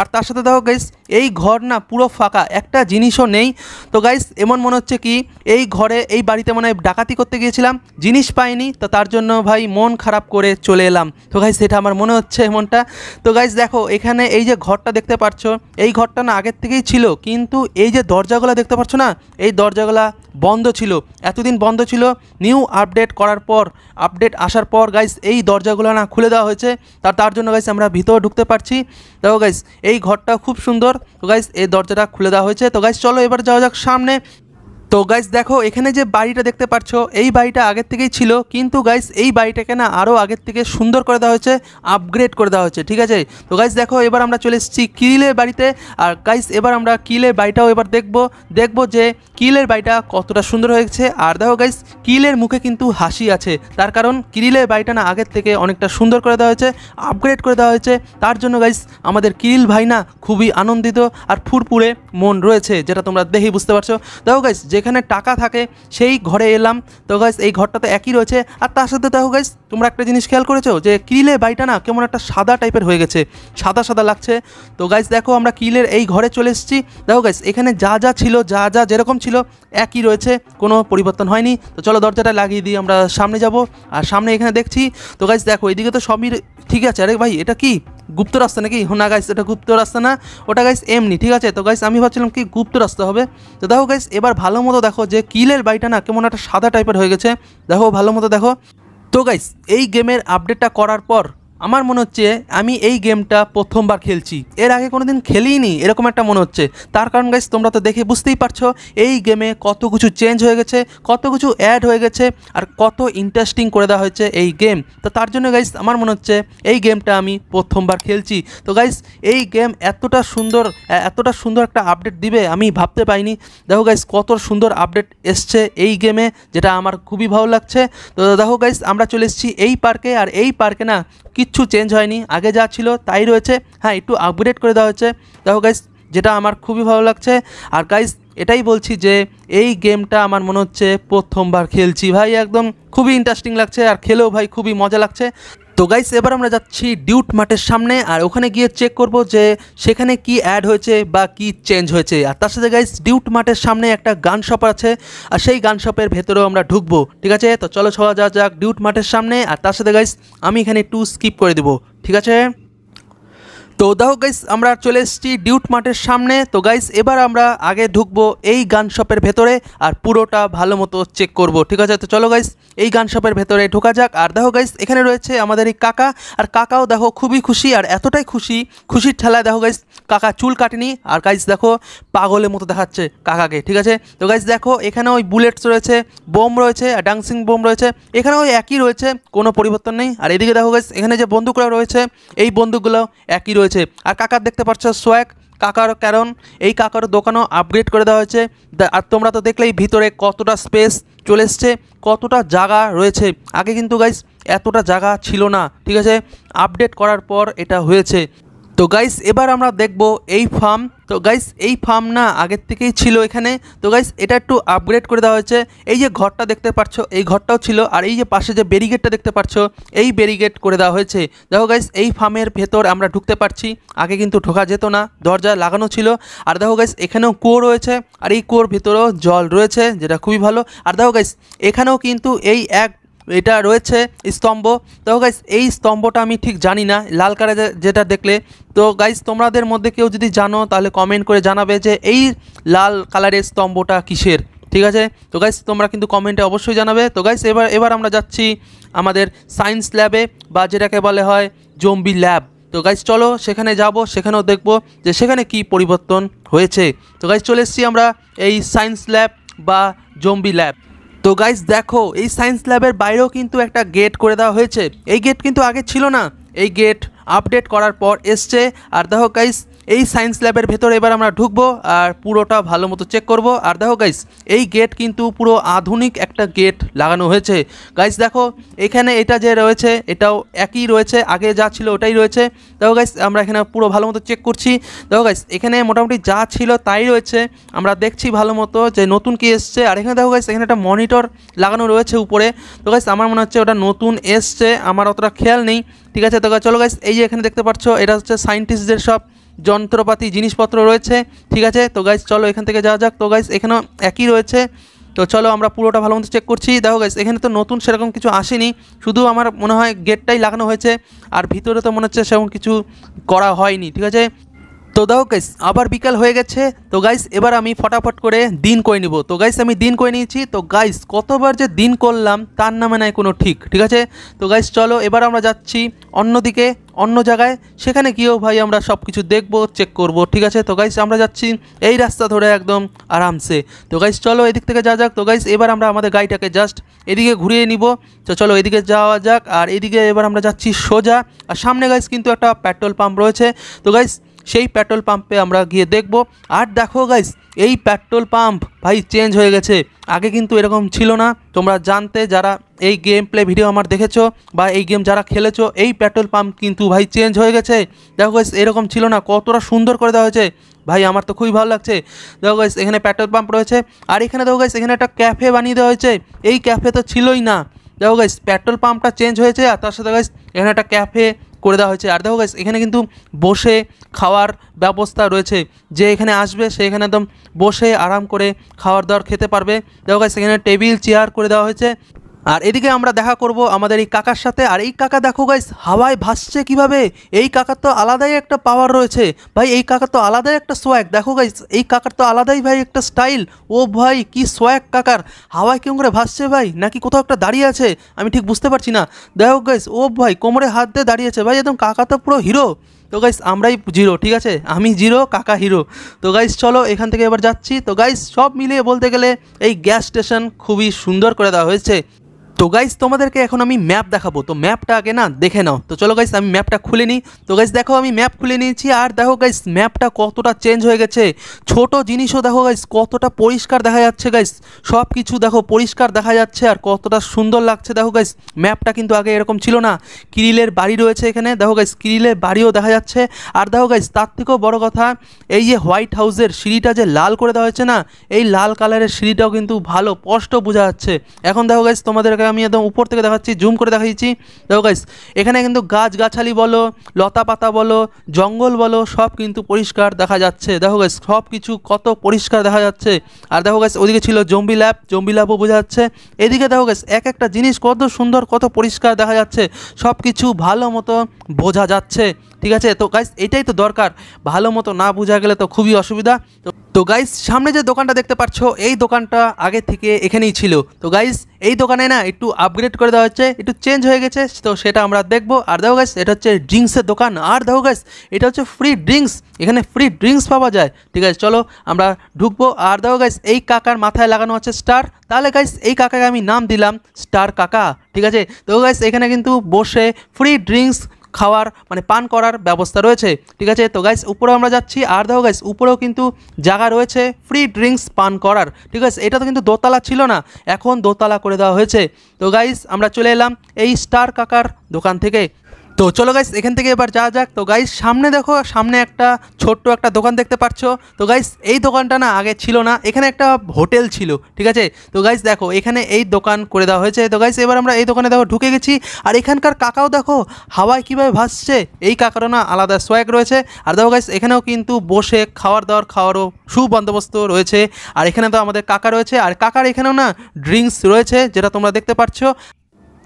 আর তার সাথে দেখো গাইস এই ঘর না পুরো ফাঁকা একটা জিনিসও নেই তো গাইস এমন মনে হচ্ছে কি এই ঘরে এই বাড়িতে মনে হয় ডাকাতি করতে গিয়েছিলাম জিনিস পাইনি তো তার জন্য ভাই মন খারাপ করে চলে এলাম তো গাইস সেটা আমার মনে হচ্ছে এমনটা তো গাইস দেখো এখানে এই যে ঘরটা দেখতে পাচ্ছ এই ঘরটা না আগের থেকেই ছিল কিন্তু এই যে দরজা দরজাগুলা দেখতে পাচ্ছ না এই দরজাগুলা বন্ধ ছিল এতদিন বন্ধ ছিল নিউ আপডেট করার পর আপডেট আসার পর গাইস এই দরজাগুলো না খুলে দেওয়া হয়েছে তার তার জন্য গাইস আমরা ভিতরে ঢুকতে পারছি দেখো গাইস এই ঘরটা খুব সুন্দর তো গাইস এই দরজাটা খুলে দেওয়া হয়েছে তো গাইস চলো এবার যাওয়া যাক সামনে তো গাইস দেখো এখানে যে বাড়িটা দেখতে পাচ্ছ এই বাড়িটা আগের থেকেই ছিল কিন্তু গাইস এই বাড়িটাকে না আরও আগের থেকে সুন্দর করে দেওয়া হয়েছে আপগ্রেড করে দেওয়া হয়েছে ঠিক আছে তো গাইস দেখো এবার আমরা চলে এসেছি কিলের বাড়িতে আর গাইস এবার আমরা কিলের বাড়িটাও এবার দেখব দেখব যে কিলের বাড়িটা কতটা সুন্দর হয়েছে আর দেখো গাইস কিলের মুখে কিন্তু হাসি আছে তার কারণ কিরিলের বাড়িটা না আগের থেকে অনেকটা সুন্দর করে দেওয়া হয়েছে আপগ্রেড করে দেওয়া হয়েছে তার জন্য গাইস আমাদের কিরিল ভাই না খুবই আনন্দিত আর ফুরপুরে মন রয়েছে যেটা তোমরা দেখেই বুঝতে পারছো দেখো গাইস যে যেখানে টাকা থাকে সেই ঘরে এলাম তো গাইস এই ঘরটা তো একই রয়েছে আর তার সাথে দেখো গাইস তোমরা একটা জিনিস খেয়াল করেছো যে কিলে বাড়িটা না কেমন একটা সাদা টাইপের হয়ে গেছে সাদা সাদা লাগছে তো গাইস দেখো আমরা কিলের এই ঘরে চলে এসেছি দেখো গাইস এখানে যা যা ছিল যা যা যেরকম ছিল একই রয়েছে কোনো পরিবর্তন হয়নি তো চলো দরজাটা লাগিয়ে দিই আমরা সামনে যাব আর সামনে এখানে দেখছি তো গাইস দেখো এদিকে তো সবই ঠিক আছে আরে ভাই এটা কি গুপ্ত রাস্তা নাকি না গাইস এটা গুপ্ত রাস্তা না ওটা গাইস এমনি ঠিক আছে তো গাইস আমি ভাবছিলাম কি গুপ্ত রাস্তা হবে তো দেখো গাইস এবার ভালো মতো দেখো যে কিলের বাড়িটা না কেমন একটা সাদা টাইপের হয়ে গেছে দেখো ভালো মতো দেখো তো গাইস এই গেমের আপডেটটা করার পর আমার মনে হচ্ছে আমি এই গেমটা প্রথমবার খেলছি এর আগে কোনো দিন খেলিনি এরকম একটা মনে হচ্ছে তার কারণ গাইজ তোমরা তো দেখে বুঝতেই পারছো এই গেমে কত কিছু চেঞ্জ হয়ে গেছে কত কিছু অ্যাড হয়ে গেছে আর কত ইন্টারেস্টিং করে দেওয়া হয়েছে এই গেম তো তার জন্য গাইজ আমার মনে হচ্ছে এই গেমটা আমি প্রথমবার খেলছি তো গাইজ এই গেম এতটা সুন্দর এতটা সুন্দর একটা আপডেট দিবে আমি ভাবতে পাইনি দেখো গাইজ কত সুন্দর আপডেট এসছে এই গেমে যেটা আমার খুবই ভালো লাগছে তো দেখো গাইজ আমরা চলে এসেছি এই পার্কে আর এই পার্কে না কিচ্ছু চেঞ্জ হয়নি আগে যা ছিল তাই রয়েছে হ্যাঁ একটু আপগ্রেড করে দেওয়া হয়েছে দেখো গাইজ যেটা আমার খুবই ভালো লাগছে আর গাইজ এটাই বলছি যে এই গেমটা আমার মনে হচ্ছে প্রথমবার খেলছি ভাই একদম খুবই ইন্টারেস্টিং লাগছে আর খেলেও ভাই খুবই মজা লাগছে তো গাইস এবার আমরা যাচ্ছি ডিউট মাঠের সামনে আর ওখানে গিয়ে চেক করব যে সেখানে কি অ্যাড হয়েছে বা কি চেঞ্জ হয়েছে আর তার সাথে গাইস ডিউট মাঠের সামনে একটা গান শপ আছে আর সেই গান শপের ভেতরেও আমরা ঢুকবো ঠিক আছে তো চলো ছড়া যাওয়া যাক ডিউট মাঠের সামনে আর তার সাথে গাইস আমি এখানে একটু স্কিপ করে দেবো ঠিক আছে তো দাও গাইস আমরা চলে এসেছি ডিউট মাঠের সামনে তো গাইস এবার আমরা আগে ঢুকবো এই গান শপের ভেতরে আর পুরোটা ভালো মতো চেক করব ঠিক আছে তো চলো গাইস এই গান শপের ভেতরে ঢোকা যাক আর দেখো গাইস এখানে রয়েছে আমাদের এই কাকা আর কাকাও দেখো খুবই খুশি আর এতটাই খুশি খুশির ঠেলায় দেখো গাইস কাকা চুল কাটেনি আর গাইস দেখো পাগলের মতো দেখাচ্ছে কাকাকে ঠিক আছে তো গাইস দেখো এখানে ওই বুলেটস রয়েছে বোম রয়েছে আর ডান্সিং বোম রয়েছে এখানে ওই একই রয়েছে কোনো পরিবর্তন নেই আর এদিকে দেখো গাইস এখানে যে বন্দুকগুলো রয়েছে এই বন্দুকগুলো একই রয়েছে রয়েছে আর কাকার দেখতে পাচ্ছ সোয়াক কাকার কারণ এই কাকার দোকানও আপগ্রেড করে দেওয়া হয়েছে আর তোমরা তো দেখলেই ভিতরে কতটা স্পেস চলে এসছে কতটা জায়গা রয়েছে আগে কিন্তু গাইস এতটা জায়গা ছিল না ঠিক আছে আপডেট করার পর এটা হয়েছে তো গাইস এবার আমরা দেখব এই ফার্ম তো গাইস এই ফার্ম না আগের থেকেই ছিল এখানে তো গাইস এটা একটু আপগ্রেড করে দেওয়া হয়েছে এই যে ঘরটা দেখতে পাচ্ছ এই ঘরটাও ছিল আর এই যে পাশে যে ব্যারিগেটটা দেখতে পাচ্ছ এই ব্যারিগেট করে দেওয়া হয়েছে দেখো গাইস এই ফার্মের ভেতর আমরা ঢুকতে পারছি আগে কিন্তু ঢোকা যেত না দরজা লাগানো ছিল আর দেখো গাইস এখানেও কুয়ো রয়েছে আর এই কুয়োর ভেতরেও জল রয়েছে যেটা খুবই ভালো আর দেখো গাইস এখানেও কিন্তু এই এক এটা রয়েছে স্তম্ভ তো গাইস এই স্তম্ভটা আমি ঠিক জানি না লাল কালারে যেটা দেখলে তো গাইস তোমাদের মধ্যে কেউ যদি জানো তাহলে কমেন্ট করে জানাবে যে এই লাল কালারের স্তম্ভটা কিসের ঠিক আছে তো গাইস তোমরা কিন্তু কমেন্টে অবশ্যই জানাবে তো গাইস এবার এবার আমরা যাচ্ছি আমাদের সায়েন্স ল্যাবে বা যেটাকে বলে হয় জম্বি ল্যাব তো গাইস চলো সেখানে যাব সেখানেও দেখব যে সেখানে কি পরিবর্তন হয়েছে তো গাইস চলে এসেছি আমরা এই সায়েন্স ল্যাব বা জম্বি ল্যাব তো গাইস দেখো এই সায়েন্স ল্যাবের বাইরেও কিন্তু একটা গেট করে দেওয়া হয়েছে এই গেট কিন্তু আগে ছিল না এই গেট আপডেট করার পর এসছে আর দেখো গাইস এই সায়েন্স ল্যাবের ভেতরে এবার আমরা ঢুকবো আর পুরোটা ভালো মতো চেক করব আর দেখো গাইস এই গেট কিন্তু পুরো আধুনিক একটা গেট লাগানো হয়েছে গাইস দেখো এখানে এটা যে রয়েছে এটাও একই রয়েছে আগে যা ছিল ওটাই রয়েছে দেখো গাইস আমরা এখানে পুরো ভালো মতো চেক করছি দেখো গাইস এখানে মোটামুটি যা ছিল তাই রয়েছে আমরা দেখছি ভালো মতো যে নতুন কি এসছে আর এখানে দেখো গাইস এখানে একটা মনিটর লাগানো রয়েছে উপরে তো গাইস আমার মনে হচ্ছে ওটা নতুন এসছে আমার অতটা খেয়াল নেই ঠিক আছে তো চলো গাইস এই যে এখানে দেখতে পাচ্ছ এটা হচ্ছে সায়েন্টিস্টদের সব যন্ত্রপাতি জিনিসপত্র রয়েছে ঠিক আছে তো গাইজ চলো এখান থেকে যাওয়া যাক তো গাইজ এখানেও একই রয়েছে তো চলো আমরা পুরোটা ভালো মতো চেক করছি দেখো গাইজ এখানে তো নতুন সেরকম কিছু আসেনি শুধু আমার মনে হয় গেটটাই লাগানো হয়েছে আর ভিতরে তো মনে হচ্ছে সেরকম কিছু করা হয়নি ঠিক আছে তো দাও গাইস আবার বিকাল হয়ে গেছে তো গাইস এবার আমি ফটাফট করে দিন কয়ে নিব তো গাইস আমি দিন কয়ে নিয়েছি তো গাইস কতবার যে দিন করলাম তার নামে নাই কোনো ঠিক ঠিক আছে তো গাইস চলো এবার আমরা যাচ্ছি অন্যদিকে অন্য জায়গায় সেখানে গিয়েও ভাই আমরা সব কিছু দেখবো চেক করব ঠিক আছে তো গাইস আমরা যাচ্ছি এই রাস্তা ধরে একদম আরামসে তো গাইস চলো এদিক থেকে যা যাক তো গাইস এবার আমরা আমাদের গাড়িটাকে জাস্ট এদিকে ঘুরিয়ে নিব তো চলো এদিকে যাওয়া যাক আর এদিকে এবার আমরা যাচ্ছি সোজা আর সামনে গাইস কিন্তু একটা পেট্রোল পাম্প রয়েছে তো গাইস সেই পেট্রোল পাম্পে আমরা গিয়ে দেখব আর দেখো গাইস এই পেট্রোল পাম্প ভাই চেঞ্জ হয়ে গেছে আগে কিন্তু এরকম ছিল না তোমরা জানতে যারা এই গেম প্লে ভিডিও আমার দেখেছো বা এই গেম যারা খেলেছো এই পেট্রোল পাম্প কিন্তু ভাই চেঞ্জ হয়ে গেছে দেখো গাইস এরকম ছিল না কতটা সুন্দর করে দেওয়া হয়েছে ভাই আমার তো খুবই ভালো লাগছে দেখো গাইস এখানে পেট্রোল পাম্প রয়েছে আর এখানে দেখো গাইস এখানে একটা ক্যাফে বানিয়ে দেওয়া হয়েছে এই ক্যাফে তো ছিলই না দেখো গাইস পেট্রোল পাম্পটা চেঞ্জ হয়েছে আর তার সাথে গাইস এখানে একটা ক্যাফে করে দেওয়া হয়েছে আর দেখো গাইস এখানে কিন্তু বসে খাওয়ার ব্যবস্থা রয়েছে যে এখানে আসবে সে এখানে একদম বসে আরাম করে খাওয়ার দাওয়ার খেতে পারবে দেখো গাইস এখানে টেবিল চেয়ার করে দেওয়া হয়েছে আর এদিকে আমরা দেখা করব আমাদের এই কাকার সাথে আর এই কাকা দেখো গাইস হাওয়ায় ভাসছে কিভাবে এই কাকার তো আলাদাই একটা পাওয়ার রয়েছে ভাই এই কাকার তো আলাদাই একটা সোয়াক দেখো গাইস এই কাকার তো আলাদাই ভাই একটা স্টাইল ও ভাই কি সোয়াক কাকার হাওয়ায় কেউ করে ভাসছে ভাই নাকি কোথাও একটা দাঁড়িয়ে আছে আমি ঠিক বুঝতে পারছি না দেখো গাইস ও ভাই কোমরে হাত দিয়ে দাঁড়িয়েছে ভাই একদম কাকা তো পুরো হিরো তো গাইস আমরাই জিরো ঠিক আছে আমি জিরো কাকা হিরো তো গাইস চলো এখান থেকে এবার যাচ্ছি তো গাইস সব মিলিয়ে বলতে গেলে এই গ্যাস স্টেশন খুবই সুন্দর করে দেওয়া হয়েছে তো গাইস তোমাদেরকে এখন আমি ম্যাপ দেখাবো তো ম্যাপটা আগে না দেখে নাও তো চলো গাইস আমি ম্যাপটা খুলে নিই তো গাইস দেখো আমি ম্যাপ খুলে নিয়েছি আর দেখো গাইস ম্যাপটা কতটা চেঞ্জ হয়ে গেছে ছোট জিনিসও দেখো গাইস কতটা পরিষ্কার দেখা যাচ্ছে গাইস সব কিছু দেখো পরিষ্কার দেখা যাচ্ছে আর কতটা সুন্দর লাগছে দেখো গাইস ম্যাপটা কিন্তু আগে এরকম ছিল না কিরিলের বাড়ি রয়েছে এখানে দেখো গাইস কিরিলের বাড়িও দেখা যাচ্ছে আর দেখো গাইস তার থেকেও বড় কথা এই যে হোয়াইট হাউসের সিঁড়িটা যে লাল করে দেওয়া হয়েছে না এই লাল কালারের সিঁড়িটাও কিন্তু ভালো স্পষ্ট বোঝা যাচ্ছে এখন দেখো গাইস তোমাদেরকে আমি একদম উপর থেকে দেখাচ্ছি জুম করে দেখাচ্ছি দেখো গাইস এখানে কিন্তু গাছ গাছালি বলো লতা পাতা বলো জঙ্গল বলো সব কিন্তু পরিষ্কার দেখা যাচ্ছে দেখো গাইস সব কিছু কত পরিষ্কার দেখা যাচ্ছে আর দেখো গাইস ওদিকে ছিল জম্বি ল্যাব জম্বি ল্যাবও বোঝা যাচ্ছে এদিকে দেখো গাইস এক একটা জিনিস কত সুন্দর কত পরিষ্কার দেখা যাচ্ছে সব কিছু ভালো মতো বোঝা যাচ্ছে ঠিক আছে তো গাইস এটাই তো দরকার ভালো মতো না বোঝা গেলে তো খুবই অসুবিধা তো গাইস সামনে যে দোকানটা দেখতে পাচ্ছ এই দোকানটা আগে থেকে এখানেই ছিল তো গাইস এই দোকানে না একটু আপগ্রেড করে দেওয়া হচ্ছে একটু চেঞ্জ হয়ে গেছে তো সেটা আমরা দেখবো আর দেখো গাইস এটা হচ্ছে ড্রিঙ্কসের দোকান আর দেখো গাইস এটা হচ্ছে ফ্রি ড্রিঙ্কস এখানে ফ্রি ড্রিঙ্কস পাওয়া যায় ঠিক আছে চলো আমরা ঢুকবো আর দেখো গাইস এই কাকার মাথায় লাগানো হচ্ছে স্টার তাহলে গাইস এই কাকাকে আমি নাম দিলাম স্টার কাকা ঠিক আছে তো গাইস এখানে কিন্তু বসে ফ্রি ড্রিঙ্কস খাওয়ার মানে পান করার ব্যবস্থা রয়েছে ঠিক আছে তো গাইস উপরেও আমরা যাচ্ছি আর দেখো গাইস উপরেও কিন্তু জায়গা রয়েছে ফ্রি ড্রিঙ্কস পান করার ঠিক আছে এটা তো কিন্তু দোতলা ছিল না এখন দোতলা করে দেওয়া হয়েছে তো গাইস আমরা চলে এলাম এই স্টার কাকার দোকান থেকে তো চলো গাইস এখান থেকে এবার যাওয়া যাক তো গাইস সামনে দেখো সামনে একটা ছোট্ট একটা দোকান দেখতে পাচ্ছ তো গাইস এই দোকানটা না আগে ছিল না এখানে একটা হোটেল ছিল ঠিক আছে তো গাইস দেখো এখানে এই দোকান করে দেওয়া হয়েছে তো গাইস এবার আমরা এই দোকানে দেখো ঢুকে গেছি আর এখানকার কাকাও দেখো হাওয়ায় কীভাবে ভাসছে এই কাকারও না আলাদা সোয়াগ রয়েছে আর দেখো গাইস এখানেও কিন্তু বসে খাওয়ার দাওয়ার খাওয়ারও সুবন্দোবস্ত রয়েছে আর এখানে তো আমাদের কাকা রয়েছে আর কাকার এখানেও না ড্রিঙ্কস রয়েছে যেটা তোমরা দেখতে পাচ্ছ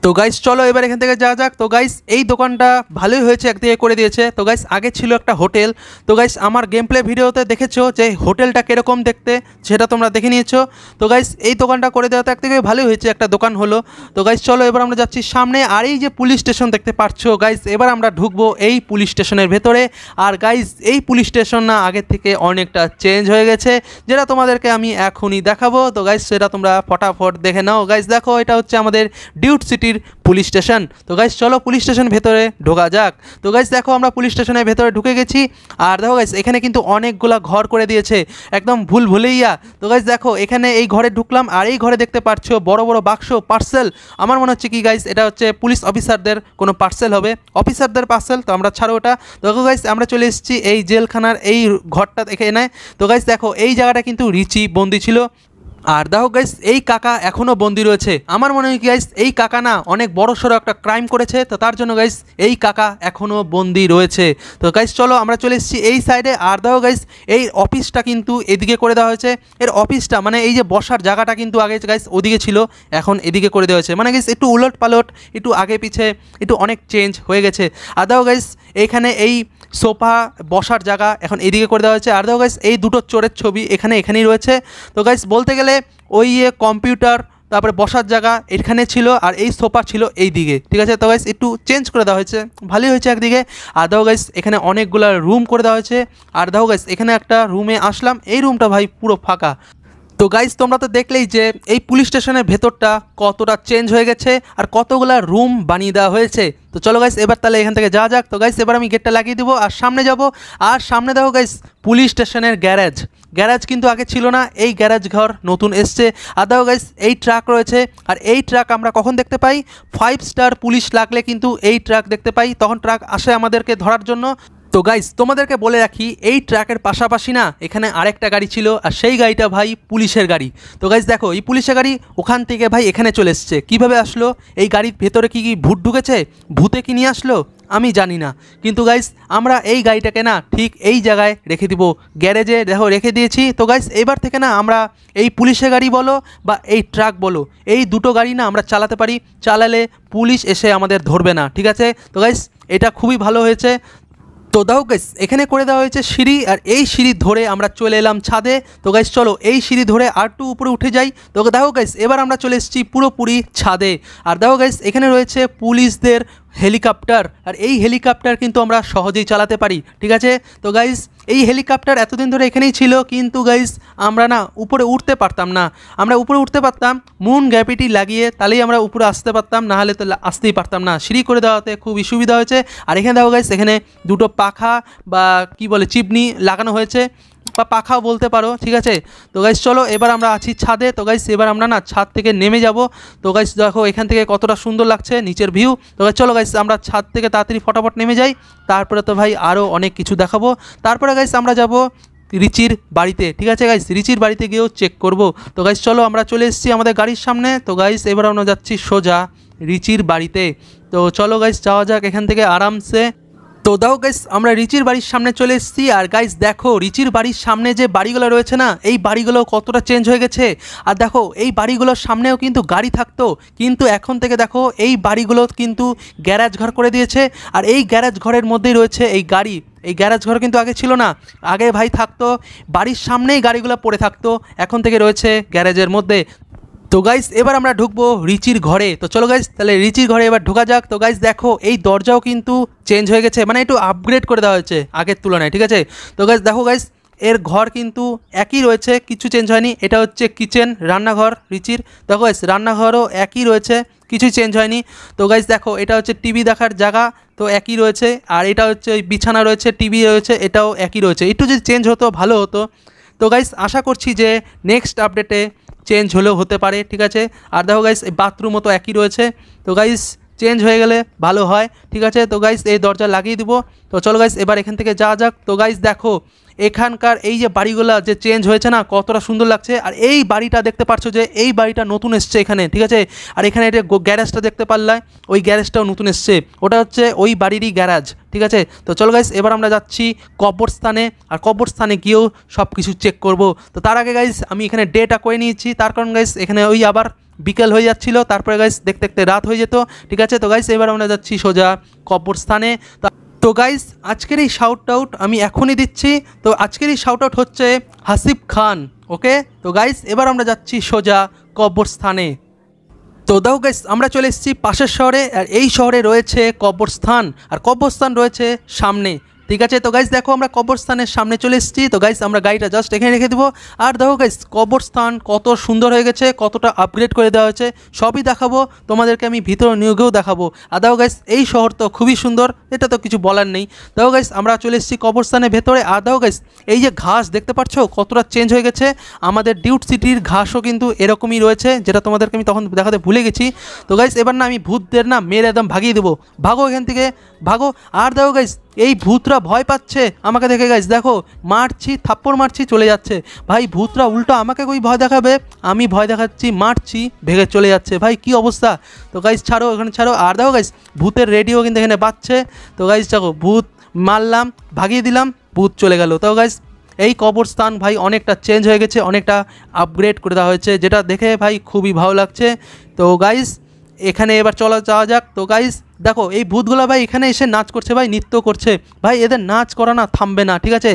তো গাইস চলো এবার এখান থেকে যাওয়া যাক তো গাইস এই দোকানটা ভালোই হয়েছে একদিকে করে দিয়েছে তো গাইস আগে ছিল একটা হোটেল তো গাইস আমার গেম প্লে ভিডিওতে দেখেছো যে হোটেলটা কীরকম দেখতে সেটা তোমরা দেখে নিয়েছো তো গাইস এই দোকানটা করে দেওয়াতে একদিকে ভালোই হয়েছে একটা দোকান হলো তো গাইস চলো এবার আমরা যাচ্ছি সামনে আর এই যে পুলিশ স্টেশন দেখতে পাচ্ছ গাইস এবার আমরা ঢুকবো এই পুলিশ স্টেশনের ভেতরে আর গাইস এই পুলিশ স্টেশন না আগের থেকে অনেকটা চেঞ্জ হয়ে গেছে যেটা তোমাদেরকে আমি এখনই দেখাবো তো গাইস সেটা তোমরা ফটাফট দেখে নাও গাইস দেখো এটা হচ্ছে আমাদের ডিউট সিটির সিটির পুলিশ স্টেশন তো গাইজ চলো পুলিশ স্টেশন ভেতরে ঢোকা যাক তো গাইজ দেখো আমরা পুলিশ স্টেশনের ভেতরে ঢুকে গেছি আর দেখো গাইজ এখানে কিন্তু অনেকগুলা ঘর করে দিয়েছে একদম ভুল ভুলেইয়া তো গাইজ দেখো এখানে এই ঘরে ঢুকলাম আর এই ঘরে দেখতে পাচ্ছ বড় বড় বাক্স পার্সেল আমার মনে হচ্ছে কি গাইজ এটা হচ্ছে পুলিশ অফিসারদের কোনো পার্সেল হবে অফিসারদের পার্সেল তো আমরা ছাড়ো ওটা তো গাইজ আমরা চলে এসেছি এই জেলখানার এই ঘরটা এখানে তো গাইজ দেখো এই জায়গাটা কিন্তু রিচি বন্দি ছিল আর দেখো গাইস এই কাকা এখনও বন্দি রয়েছে আমার মনে হয় গাইস এই কাকা না অনেক বড় সড়ো একটা ক্রাইম করেছে তো তার জন্য গাইস এই কাকা এখনও বন্দি রয়েছে তো গাইস চলো আমরা চলে এসেছি এই সাইডে আর দেখো গাইস এই অফিসটা কিন্তু এদিকে করে দেওয়া হয়েছে এর অফিসটা মানে এই যে বসার জায়গাটা কিন্তু আগে গাইস ওদিকে ছিল এখন এদিকে করে দেওয়া হয়েছে মানে গাইস একটু উলট পালট একটু আগে পিছে একটু অনেক চেঞ্জ হয়ে গেছে আর দেখো গাইস এইখানে এই সোফা বসার জায়গা এখন এদিকে করে দেওয়া হয়েছে আর দেখো গাইস এই দুটো চোরের ছবি এখানে এখানেই রয়েছে তো গাইস বলতে গেলে তারপরে ওই ইয়ে কম্পিউটার তারপরে বসার জায়গা এখানে ছিল আর এই সোফা ছিল এই দিকে ঠিক আছে তো গাইস একটু চেঞ্জ করে দেওয়া হয়েছে ভালোই হয়েছে একদিকে আর দাও গাইস এখানে অনেকগুলো রুম করে দেওয়া হয়েছে আর দাও গাইস এখানে একটা রুমে আসলাম এই রুমটা ভাই পুরো ফাঁকা তো গাইজ তোমরা তো দেখলেই যে এই পুলিশ স্টেশনের ভেতরটা কতটা চেঞ্জ হয়ে গেছে আর কতগুলা রুম বানিয়ে দেওয়া হয়েছে তো চলো গাইস এবার তাহলে এখান থেকে যাওয়া যাক তো গাইস এবার আমি গেটটা লাগিয়ে দেবো আর সামনে যাব আর সামনে দেখো গাইস পুলিশ স্টেশনের গ্যারেজ গ্যারাজ কিন্তু আগে ছিল না এই গ্যারাজ ঘর নতুন এসছে আর দেখো গাইস এই ট্রাক রয়েছে আর এই ট্রাক আমরা কখন দেখতে পাই ফাইভ স্টার পুলিশ লাগলে কিন্তু এই ট্রাক দেখতে পাই তখন ট্রাক আসে আমাদেরকে ধরার জন্য তো গাইজ তোমাদেরকে বলে রাখি এই ট্র্যাকের পাশাপাশি না এখানে আরেকটা গাড়ি ছিল আর সেই গাড়িটা ভাই পুলিশের গাড়ি তো গাইজ দেখো এই পুলিশের গাড়ি ওখান থেকে ভাই এখানে চলে এসছে কীভাবে আসলো এই গাড়ির ভেতরে কি কি ভূত ঢুকেছে ভূতে কি নিয়ে আসলো আমি জানি না কিন্তু গাইস আমরা এই গাড়িটাকে না ঠিক এই জায়গায় রেখে দিব গ্যারেজে দেখো রেখে দিয়েছি তো গাইস এবার থেকে না আমরা এই পুলিশের গাড়ি বলো বা এই ট্রাক বলো এই দুটো গাড়ি না আমরা চালাতে পারি চালালে পুলিশ এসে আমাদের ধরবে না ঠিক আছে তো গাইস এটা খুবই ভালো হয়েছে তো দাও গাইস এখানে করে দেওয়া হয়েছে সিঁড়ি আর এই সিঁড়ি ধরে আমরা চলে এলাম ছাদে তো গাইস চলো এই সিঁড়ি ধরে আর একটু উপরে উঠে যাই তো দাও গাইস এবার আমরা চলে এসেছি পুরোপুরি ছাদে আর দাও গাইস এখানে রয়েছে পুলিশদের হেলিকপ্টার আর এই হেলিকপ্টার কিন্তু আমরা সহজেই চালাতে পারি ঠিক আছে তো গাইজ এই হেলিকপ্টার এতদিন ধরে এখানেই ছিল কিন্তু গাইজ আমরা না উপরে উঠতে পারতাম না আমরা উপরে উঠতে পারতাম মুন গ্যাপিটি লাগিয়ে তাহলেই আমরা উপরে আসতে পারতাম না হলে তো আসতেই পারতাম না সিঁড়ি করে দেওয়াতে খুবই সুবিধা হয়েছে আর এখানে দেখো গাইজ এখানে দুটো পাখা বা কি বলে চিপনি লাগানো হয়েছে বা পাখাও বলতে পারো ঠিক আছে তো গাইস চলো এবার আমরা আছি ছাদে তো গাইস এবার আমরা না ছাদ থেকে নেমে যাব তো গাইস দেখো এখান থেকে কতটা সুন্দর লাগছে নিচের ভিউ তো গাইস চলো গাইস আমরা ছাদ থেকে তাড়াতাড়ি ফটাফট নেমে যাই তারপরে তো ভাই আরও অনেক কিছু দেখাবো তারপরে গাইস আমরা যাব রিচির বাড়িতে ঠিক আছে গাইস রিচির বাড়িতে গিয়েও চেক করব তো গাইস চলো আমরা চলে এসেছি আমাদের গাড়ির সামনে তো গাইস এবার আমরা যাচ্ছি সোজা রিচির বাড়িতে তো চলো গাইস যাওয়া যাক এখান থেকে আরামসে তো দাও গাইস আমরা রিচির বাড়ির সামনে চলে এসেছি আর গাইস দেখো রিচির বাড়ির সামনে যে বাড়িগুলো রয়েছে না এই বাড়িগুলো কতটা চেঞ্জ হয়ে গেছে আর দেখো এই বাড়িগুলোর সামনেও কিন্তু গাড়ি থাকতো কিন্তু এখন থেকে দেখো এই বাড়িগুলো কিন্তু গ্যারাজ ঘর করে দিয়েছে আর এই গ্যারাজ ঘরের মধ্যেই রয়েছে এই গাড়ি এই গ্যারাজ ঘর কিন্তু আগে ছিল না আগে ভাই থাকতো বাড়ির সামনেই গাড়িগুলো পড়ে থাকতো এখন থেকে রয়েছে গ্যারেজের মধ্যে তো গাইস এবার আমরা ঢুকবো রিচির ঘরে তো চলো গাইস তাহলে রিচির ঘরে এবার ঢোকা যাক তো গাইস দেখো এই দরজাও কিন্তু চেঞ্জ হয়ে গেছে মানে একটু আপগ্রেড করে দেওয়া হয়েছে আগের তুলনায় ঠিক আছে তো গাইস দেখো গাইস এর ঘর কিন্তু একই রয়েছে কিছু চেঞ্জ হয়নি এটা হচ্ছে কিচেন রান্নাঘর রিচির দেখো গাইস রান্নাঘরও একই রয়েছে কিছুই চেঞ্জ হয়নি তো গাইস দেখো এটা হচ্ছে টিভি দেখার জায়গা তো একই রয়েছে আর এটা হচ্ছে বিছানা রয়েছে টিভি রয়েছে এটাও একই রয়েছে একটু যদি চেঞ্জ হতো ভালো হতো তো গাইস আশা করছি যে নেক্সট আপডেটে চেঞ্জ হলেও হতে পারে ঠিক আছে আর দেখো গাইস এই বাথরুমও তো একই রয়েছে তো গাইস চেঞ্জ হয়ে গেলে ভালো হয় ঠিক আছে তো গাইস এই দরজা লাগিয়ে দিব তো চলো গাইস এবার এখান থেকে যাওয়া যাক তো গাইস দেখো এখানকার এই যে বাড়িগুলো যে চেঞ্জ হয়েছে না কতটা সুন্দর লাগছে আর এই বাড়িটা দেখতে পাচ্ছ যে এই বাড়িটা নতুন এসছে এখানে ঠিক আছে আর এখানে এটা গ্যারেজটা দেখতে পারলায় ওই গ্যারেজটাও নতুন এসছে ওটা হচ্ছে ওই বাড়িরই গ্যারাজ ঠিক আছে তো চলো গাইস এবার আমরা যাচ্ছি কবরস্থানে আর কবরস্থানে গিয়েও সব কিছু চেক করব তো তার আগে গাইস আমি এখানে ডেটা করে নিয়েছি তার কারণ গাইস এখানে ওই আবার বিকেল হয়ে যাচ্ছিল তারপরে গাইস দেখতে দেখতে রাত হয়ে যেত ঠিক আছে তো গাইস এবার আমরা যাচ্ছি সোজা কবরস্থানে তো গাইস আজকের এই শাউট আউট আমি এখনই দিচ্ছি তো আজকের এই শাউট আউট হচ্ছে হাসিফ খান ওকে তো গাইস এবার আমরা যাচ্ছি সোজা কবরস্থানে তো দাও গাইস আমরা চলে এসেছি পাশের শহরে আর এই শহরে রয়েছে কবরস্থান আর কবরস্থান রয়েছে সামনে ঠিক আছে তো গাইজ দেখো আমরা কবরস্থানের সামনে চলে এসেছি তো গাইজ আমরা গাড়িটা জাস্ট এখানে রেখে দেবো আর দেখো গাইজ কবরস্থান কত সুন্দর হয়ে গেছে কতটা আপগ্রেড করে দেওয়া হয়েছে সবই দেখাবো তোমাদেরকে আমি ভিতরে নিয়োগেও দেখাবো আর দেখো গাইজ এই শহর তো খুবই সুন্দর এটা তো কিছু বলার নেই দেখো গাইজ আমরা চলে এসেছি কবরস্থানের ভেতরে আর দেখো গাইজ এই যে ঘাস দেখতে পাচ্ছ কতটা চেঞ্জ হয়ে গেছে আমাদের ডিউট সিটির ঘাসও কিন্তু এরকমই রয়েছে যেটা তোমাদেরকে আমি তখন দেখাতে ভুলে গেছি তো গাইজ এবার না আমি ভূতদের না মেরে একদম ভাগিয়ে দেবো ভাগো এখান থেকে ভাগো আর দেখো গাইজ এই ভূতরা ভয় পাচ্ছে আমাকে দেখে গেছে দেখো মারছি থাপ্পড় মারছি চলে যাচ্ছে ভাই ভূতরা উল্টো আমাকে কই ভয় দেখাবে আমি ভয় দেখাচ্ছি মারছি ভেঙে চলে যাচ্ছে ভাই কি অবস্থা তো গাইজ ছাড়ো এখানে ছাড়ো আর দেখো গাইজ ভূতের রেডিও কিন্তু এখানে বাচ্ছে তো গাইজ দেখো ভূত মারলাম ভাগিয়ে দিলাম ভূত চলে গেল তো গাইজ এই কবরস্থান ভাই অনেকটা চেঞ্জ হয়ে গেছে অনেকটা আপগ্রেড করে দেওয়া হয়েছে যেটা দেখে ভাই খুবই ভালো লাগছে তো গাইজ এখানে এবার চলা যাওয়া যাক তো গাইজ দেখো এই ভূতগুলো ভাই এখানে এসে নাচ করছে ভাই নৃত্য করছে ভাই এদের নাচ করা না থামবে না ঠিক আছে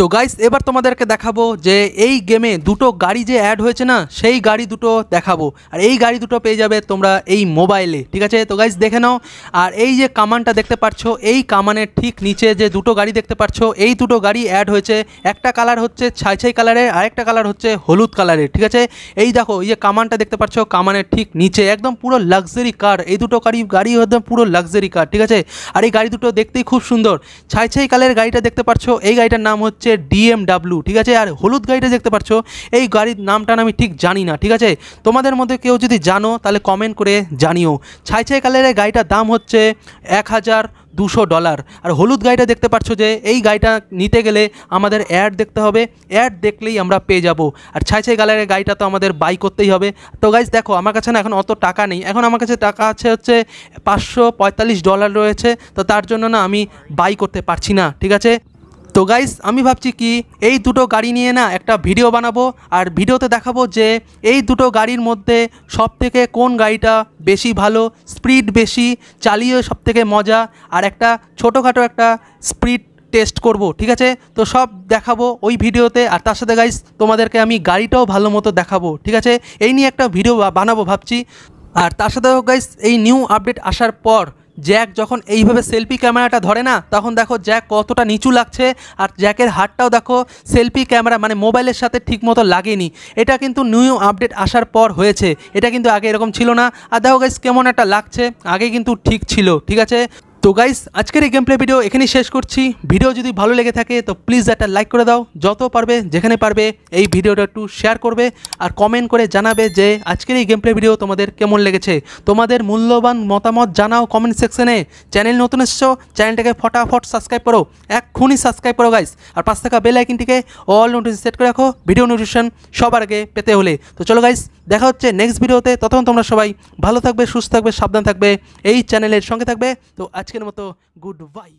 তো গাইস এবার তোমাদেরকে দেখাবো যে এই গেমে দুটো গাড়ি যে অ্যাড হয়েছে না সেই গাড়ি দুটো দেখাবো আর এই গাড়ি দুটো পেয়ে যাবে তোমরা এই মোবাইলে ঠিক আছে তো গাইস দেখে নাও আর এই যে কামানটা দেখতে পাচ্ছ এই কামানের ঠিক নিচে যে দুটো গাড়ি দেখতে পাচ্ছ এই দুটো গাড়ি অ্যাড হয়েছে একটা কালার হচ্ছে ছাই ছাই কালারের আরেকটা কালার হচ্ছে হলুদ কালারের ঠিক আছে এই দেখো এই যে কামানটা দেখতে পাচ্ছ কামানের ঠিক নিচে একদম পুরো লাক্সারি কার এই দুটো গাড়ি গাড়ি একদম পুরো লাক্সারি কার ঠিক আছে আর এই গাড়ি দুটো দেখতেই খুব সুন্দর ছাই ছাই কালারের গাড়িটা দেখতে পাচ্ছ এই গাড়িটার নাম হচ্ছে হচ্ছে ডিএমডাব্লু ঠিক আছে আর হলুদ গাড়িটা দেখতে পাচ্ছ এই গাড়ির নামটা আমি ঠিক জানি না ঠিক আছে তোমাদের মধ্যে কেউ যদি জানো তাহলে কমেন্ট করে জানিও ছাই ছাই কালারের গাড়িটার দাম হচ্ছে এক হাজার দুশো ডলার আর হলুদ গাড়িটা দেখতে পাচ্ছ যে এই গাড়িটা নিতে গেলে আমাদের অ্যাড দেখতে হবে অ্যাড দেখলেই আমরা পেয়ে যাব আর ছাই ছাই কালারের গাড়িটা তো আমাদের বাই করতেই হবে তো গাইজ দেখো আমার কাছে না এখন অত টাকা নেই এখন আমার কাছে টাকা আছে হচ্ছে পাঁচশো ডলার রয়েছে তো তার জন্য না আমি বাই করতে পারছি না ঠিক আছে তো গাইস আমি ভাবছি কি এই দুটো গাড়ি নিয়ে না একটা ভিডিও বানাবো আর ভিডিওতে দেখাবো যে এই দুটো গাড়ির মধ্যে সব থেকে কোন গাড়িটা বেশি ভালো স্পিড বেশি চালিয়ে সব থেকে মজা আর একটা ছোটোখাটো একটা স্পিড টেস্ট করব ঠিক আছে তো সব দেখাবো ওই ভিডিওতে আর তার সাথে গাইস তোমাদেরকে আমি গাড়িটাও ভালো মতো দেখাবো ঠিক আছে এই নিয়ে একটা ভিডিও বানাবো ভাবছি আর তার সাথে গাইস এই নিউ আপডেট আসার পর জ্যাক যখন এইভাবে সেলফি ক্যামেরাটা ধরে না তখন দেখো জ্যাক কতটা নিচু লাগছে আর জ্যাকের হাতটাও দেখো সেলফি ক্যামেরা মানে মোবাইলের সাথে ঠিকমতো লাগেনি এটা কিন্তু নিউ আপডেট আসার পর হয়েছে এটা কিন্তু আগে এরকম ছিল না আর দেখো গাইস কেমন একটা লাগছে আগে কিন্তু ঠিক ছিল ঠিক আছে তো গাইস আজকের এই গেমপ্লে ভিডিও এখানেই শেষ করছি ভিডিও যদি ভালো লেগে থাকে তো প্লিজ একটা লাইক করে দাও যত পারবে যেখানে পারবে এই ভিডিওটা একটু শেয়ার করবে আর কমেন্ট করে জানাবে যে আজকের এই গেমপ্লে ভিডিও তোমাদের কেমন লেগেছে তোমাদের মূল্যবান মতামত জানাও কমেন্ট সেকশনে চ্যানেল নতুন এসছো চ্যানেলটাকে ফটাফট সাবস্ক্রাইব করো এক্ষুনি সাবস্ক্রাইব করো গাইস আর পাঁচ থাকা বেল আইকিনটিকে অল নোটিফিকেশন সেট করে রাখো ভিডিও নোটিফিকেশন সবার আগে পেতে হলে তো চলো গাইস দেখা হচ্ছে নেক্সট ভিডিওতে ততক্ষণ তোমরা সবাই ভালো থাকবে সুস্থ থাকবে সাবধান থাকবে এই চ্যানেলের সঙ্গে থাকবে তো আজ আজকের মতো গুড বাই